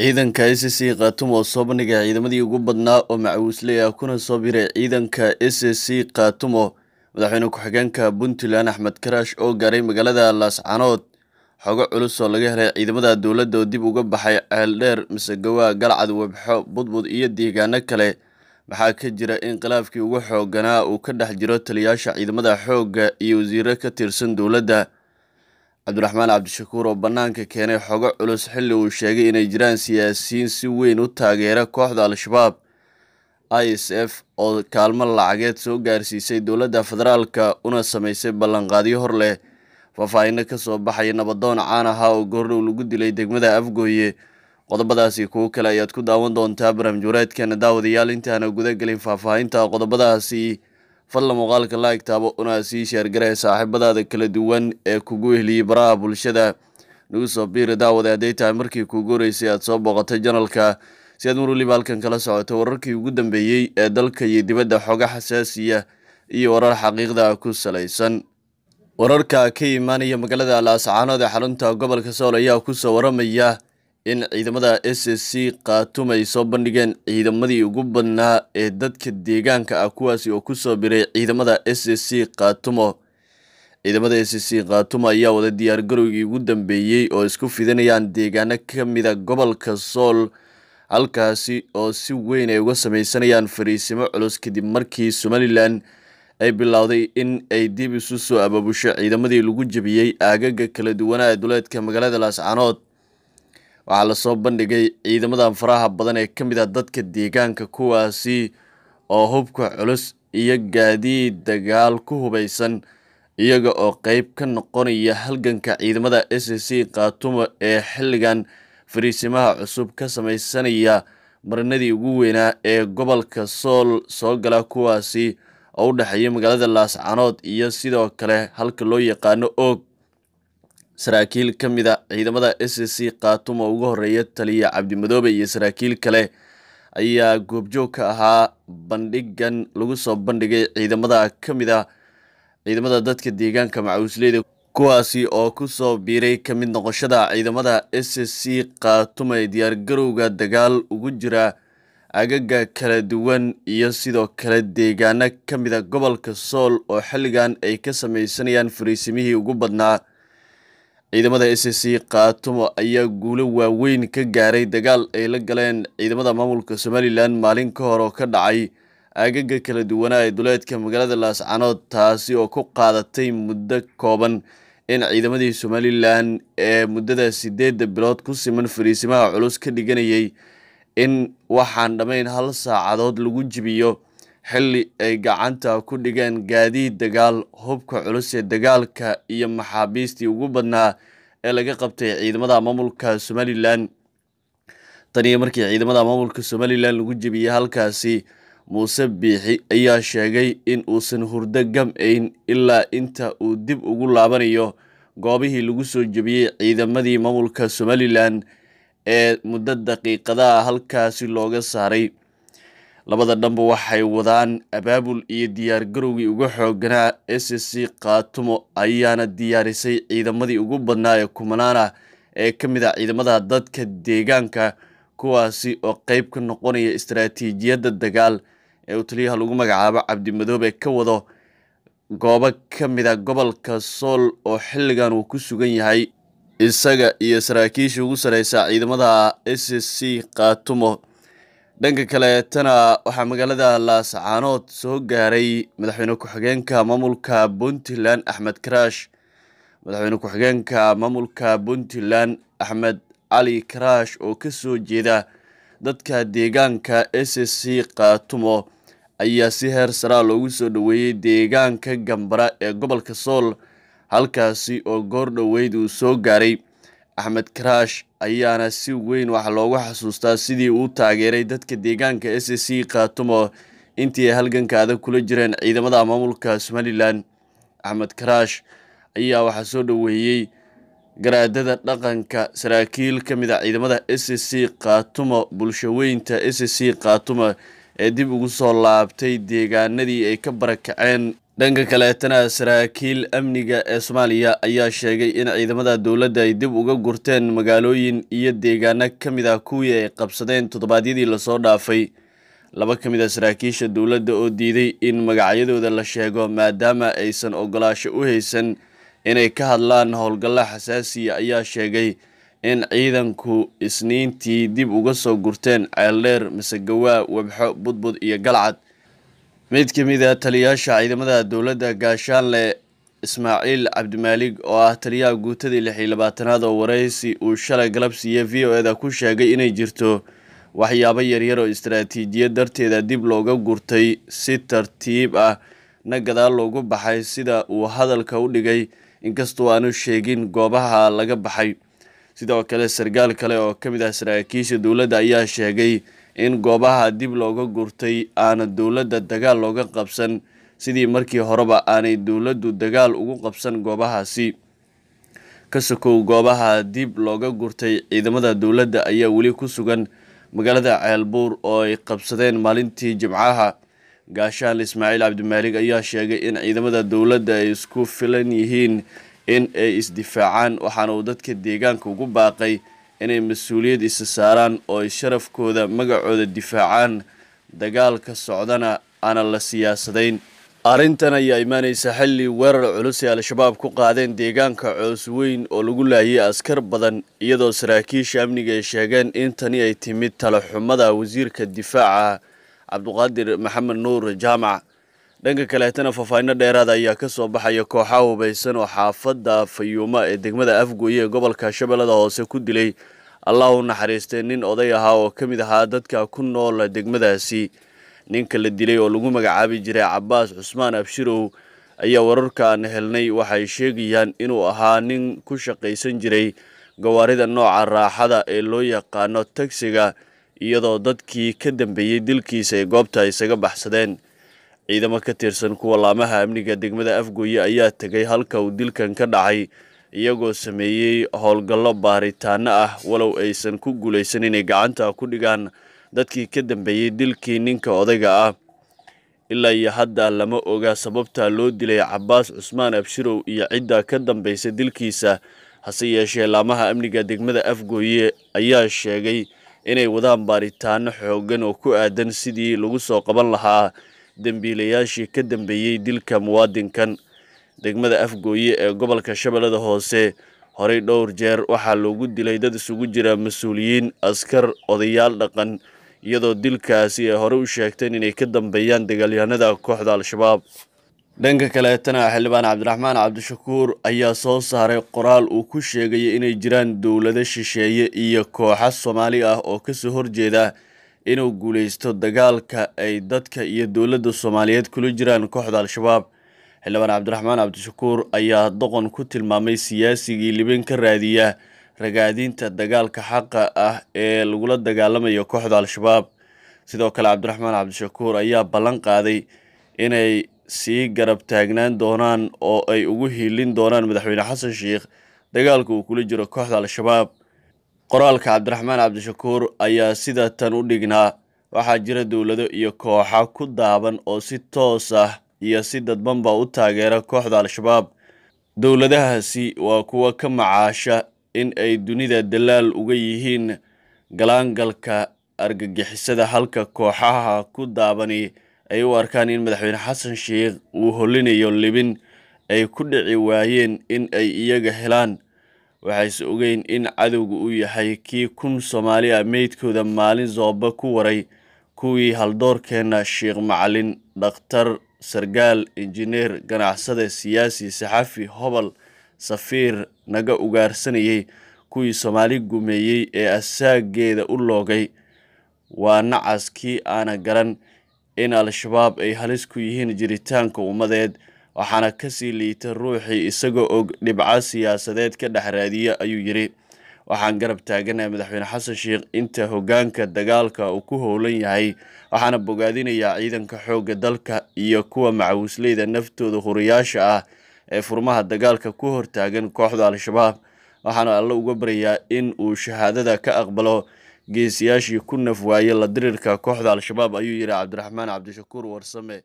ciidanka s c khaatumo soo bandhigay ciidamadii ugu badnaa oo macawisley ah kuna soo biray ciidanka s c khaatumo madaxweyne ku-xigeenka puntland axmed karaash oo gaaray magaalada laascanood xogo culus oo laga helay ciidamada dowladda oo dib uga baxay ceeldheer masagawa galcad webxo budbud iyo deegaano kale maxaa ka jira in khilaafkii ugu xooganaa uu ka dhex jiro taliyaasha ciidamada xoogga iyo wasiiro ka tirsan dowladda cabdiraxmaan cabdishakuur oo bannaanka keenay xogo culus xilli uu sheegay inay jiraan siyaasiyiin si weyn u taageera kooxda al-shabaab i s f oo kaalmo lacageed soo gaarsiisay dowladda federaalka una samaysay ballanqaadyo hor leh faahfaahino kasoo baxaya nabadoon caan ahaa oo goordhow lagu dilay degmada afgooye qodobadaasi kuwo kale ayaad ku daawan doontaa barnaamij wareedkeena daawadayaal intaana guda gelin faahfaahinta qodobadaasi fadla muuqaalka laag taabo una sii garee saaxiibadaada kala duwan ee kugu heliyey baraha bulshada nagu soo biiri daawade hadday tahay markii kugu horeysay aad soo booqatay janalka si aad mar waliba halkan kala socoto wararkii ugu dambeeyey ee dalka iyo dibadda xoga xasaasiya iyo warar xaqiiqda ku salaysan wararka ka imaanaya magaalada laascaanood ee xarunta gobolka sool ayaa ku soo waramaya in ciidamada s s c khaatumy soo bandhigeen ciidamadii ugu badnaa ee dadka deegaanka ah kuwaasi oo kusoo biray ciidamada s s c khaatumo ciidamada s s c khaatumo ayaa wada diyaargarowgii ugu dambeeyey oo isku fidanayaan deegaano ka mida ah gobolka sool halkaasi oo si weyn ay uga sameysanayaan fariisimo culus kadib markii somalilan ay bilowday in ay dib isu soo ababusho ciidamadii lagu jebiyey aagaga kala duwanaa duleedka magaalada laascanood waxaa lasoo bandhigay ciidamadan faraha badan ee ka mid ah dadka deegaanka kuwaasi oo hubka culus iyo gaadiid dagaal ku hubaysan iyaga oo qeyb ka noqonaya halganka ciidamada s c khaatumo ee xilligan fariisimaha cusub ka samaysanaya marinadii ugu weynaa ee gobolka sool soo gala kuwaasi oo u dhexeeya magaalada laascanood iyo sidoo kale halka loo yaqaano oog saraakiil ka mid a ah ciidamada s c khaatumo ugu horeeya taliya cabdimadoobe iyo saraakiil kale ayaa goobjoog ka ahaa bandhigan lagu soo bandhigay ciidamada ka mid a ah ciidamada dadka deegaanka macawisleyda kuwaasi oo kusoo biiray ka mid noqoshada ciidamada s c khaatumo ee diyaargarowga dagaal ugu jira agaga kala duwan iyo sidoo kale deegaano ka mid a ah gobolka sool oo xilligan ay ka sameysanayaan fariisimihii ugu badnaa ciidamada s c kaatumo ayaa guulo waaweyn ka gaaray dagaal ay la galeen ciidamada maamulka somalilan maalin ka hor oo ka dhacay aagaga kala duwanaa ee duleedka magaalada laascanood taasi oo ku qaadatay muddo kooban in ciidamadii somalilan ee muddada sideedda bilood ku siman fariisimaha culus ka dhiganayay in waxaan dhammayn hal saacadood lagu jibiyo xilli ay gacanta ku dhigeen gaadiid dagaal hubka culus ee dagaalka iyo maxaabiistii ugu badnaa ee laga qabtay ciidamada maamulka somalilan tan iyo markii ciidamada maamulka somalilan lagu jebiyey halkaasi muuse biixi ayaa sheegay in uusan hurdo gam-ayn ilaa inta uu dib ugu laabanayo goobihii lagu soo jebiyey ciidamadii maamulka somalilan ee muddo daqiiqadaha halkaasi looga saaray labada dhanba waxay wadaan abaabul iyo diyaar garowgii uga xooganaa s c kaatumo ayaana diyaarisay ciidamadii ugu badnaa ee kumanaana ee ka mid a ah ciidamada dadka deegaanka kuwaasi oo qeyb ka noqonaya istaraatiijiyadda dagaal ee uu taliyaha lagu magacaabo cabdimadoobe ka wado goobo ka mid a ah gobolka sool oo xilligan uu ku sugan yahay isaga iyo saraakiisha ugu sareysa ciidamada s c kaatumo dhanka kale tana waxaa magaalada laascaanood soo gaaray madaxweyne ku-xigeenka maamulka puntland axmed karash madaxweyne ku-xigeenka maamulka puntland axmed cali karash oo kasoo jeeda dadka deegaanka s c kaatumo ayaa si heer saraa ah loogu soo dhoweeyey deegaanka gambara ee gobolka sool halkaasi oo goor dhoweyd uu soo gaaray axmed karaash ayaana si weyn wax loogu xasuustaa sidii uu taageeray dadka deegaanka s c khaatumo intii ay halganka adag kula jireen ciidamada maamulka somalilan axmed karaash ayaa waxaa soo dhoweeyey garaadada dhaqanka saraakiil ka mid a ah ciidamada s c khaatumo bulshaweynta s c khaatumo ee dib ugu soo laabtay deegaanadii ay ka barakaceen dhanka kaleetana saraakiil amniga ee soomaaliya ayaa sheegay in ciidamada dowladda ay dib uga gurteen magaalooyin iyo deegaano ka mid ah kuwii ay qabsadeen toddobaadyadii lasoo dhaafay laba ka mid a ah saraakiisha dowladda oo diiday in magacyadooda la sheego maadaama aysan ogolaasho u haysan inay ka hadlaan howlgallo xasaasiya ayaa sheegay in ciidanku isniintii dib uga soo gurteen ceeldheer masagawaa webxo budbud iyo galcad mid ka mid ah taliyayaasha ciidamada dowladda gaashaanle ismaaciil cabdimaalig oo ah taliyaha guutadii lix iyo labaatanaad oo wareysi uu shalay galabsiiya v o eda ku sheegay inay jirto waxyaabo yaryar oo istaraatiijiyad darteeda ah dib looga gurtay si tartiib ah na gadaal loogu baxay sida uu hadalka u dhigay inkastoo aanu sheegin goobaha laga baxay sidoo kale sarkaal kale oo ka mid ah saraakiisha dowladda ayaa sheegay in goobaha dib looga gurtay aana dowladda dagaal looga qabsan sidii markii horeba aanay dowladdu dagaal ugu qabsan goobahaasi ka sokow goobaha dib looga gurtay ciidamada dowladda ayaa weli ku sugan magaalada ceelbuur oo ay qabsadeen maalintii jimcaha gaashaan ismaaciil cabdimaalig ayaa sheegay in ciidamada dowladda ay isku filan yihiin in ay isdifaacaan waxaana uu dadka deegaanka ugu baaqay inay mas-uuliyad isa saaraan oo ay sharafkooda magacooda difaacaan dagaalka socdana aana la siyaasadayn arrintan ayaa imaanaysa xilli weerar culus ee al-shabaab ku qaadeen deegaanka coos weyn oo lagu laayay askar badan iyadoo saraakiisha amniga ay sheegeen in tani ay timid tala xumada wasiirka difaaca cabduqaadir maxamed nuur jaamac dhanka kaleetana faahfaahino dheeraada ah ayaa kasoo baxaya kooxaha hubaysan oo xaafadda fayuuma ee degmada afgooye ee gobolka shabeellada hoose ku dilay allah u naxariistay nin oday ahaa oo ka mid ahaa dadka ku nool degmadaasi ninka la dilay oo lagu magacaabi jiray cabaas cusmaan abshirow ayaa wararka aan helnay waxay sheegayaan inuu ahaa nin ku shaqaysan jiray gawaarida nooca raaxada ee loo yaqaano tagsiga iyadoo dadkii ka dambeeyey dilkiisa ay goobta isaga baxsadeen ciidamo ka tirsan kuwa laamaha amniga degmada afgooye ayaa tegay halka uu dilkan ka dhacay iyagoo sameeyey howlgallo baaritaano ah walow aysan ku guulaysan inay gacanta ku dhigaan dadkii ka dambeeyey dilkii ninka odayga ah ilaa iyo hadda lama oga sababta loo dilay cabaas cusmaan abshirow iyo cidda ka dambaysa dilkiisa hase yeeshee laamaha amniga degmada afgooye ayaa sheegay inay wadaan baaritaano xooggan oo ku aadan sidii lagu soo qaban lahaa dembiilayaashii ka dambeeyey dilka muwaadinkan degmada afgooye ee gobolka shabeellada hoose horey dhowr jeer waxaa loogu dilay dad isugu jira mas-uuliyiin askar odayaal dhaqan iyadoo dilkaasi ay hore u sheegteen inay ka dambeeyaan dagaalyahanada kooxda al-shabaab dhanka kaleetana xildhibaan cabdiraxmaan cabdishakuur ayaa soo saaray qoraal uu ku sheegaya inay jiraan dowlado shisheeye iyo kooxo soomaali ah oo kasoo horjeeda inuu guulaysto dagaalka ay dadka iyo dowladda soomaaliyeed kula jiraan kooxda al-shabaab xildhibaan cabdiraxmaan cabdishakuur ayaa doqon ku tilmaamay siyaasigii libin ka raadiya ragaadiinta dagaalka xaqa ah ee lagula dagaalamayo kooxda al-shabaab sidoo kale cabdiraxmaan cabdishakuur ayaa ballan qaaday inay sii garab taagnaan doonaan oo ay ugu hiilin doonaan madaxweyne xasan sheikh dagaalka uu kula jiro kooxda al-shabaab qoraalka cabdiraxmaan cabdishakuur ayaa sida tan u dhignaa waxaa jira dowlado iyo kooxa ku daaban oo si toos ah iyo si dadbanba u taageera kooxda al-shabaab dowladahaasi waa kuwa ka macaasha in ay dunida dalaal uga yihiin galaangalka argagixisada halka kooxaha ku daabani ay u arkaan in madaxweyne xasan sheikh uu holinayo libin ay ku dhici waayeen in ay iyaga helaan waxayse ogeyn in cadowga uu yahay kii kun soomaali ah meydkooda maalin zooba ku waray kuwii haldoorkeenna sheekh macalin dhakhtar sargaal injineer ganacsade siyaasi saxafi hobal safiir naga ugaarsanayay kuwii soomaali gumeeyey ee asaageeda u loogay waa nacas kii aana garan in al-shabaab ay halis ku yihiin jiritaanka ummadeed waxaana kasii liita ruuxii isagoo og dhibca siyaasadeed ka dhex raadiya ayuu yidhi waxaan garab taaganaa madaxweyne xasan sheekh inta hoggaanka dagaalka uu ku howlan yahay waxaana bogaadinayaa ciidanka xoogga dalka iyo kuwa macawisleyda naftooda huriyaasha ah ee furmaha dagaalka ku hortaagan kooxda al-shabaab waxaana alle uga baryaa in uu shahaadada ka aqbalo geesiyaashii ku naf waaye la dirirka kooxda al-shabaab ayuu yidhi cabdiraxmaan cabdishakuur warsame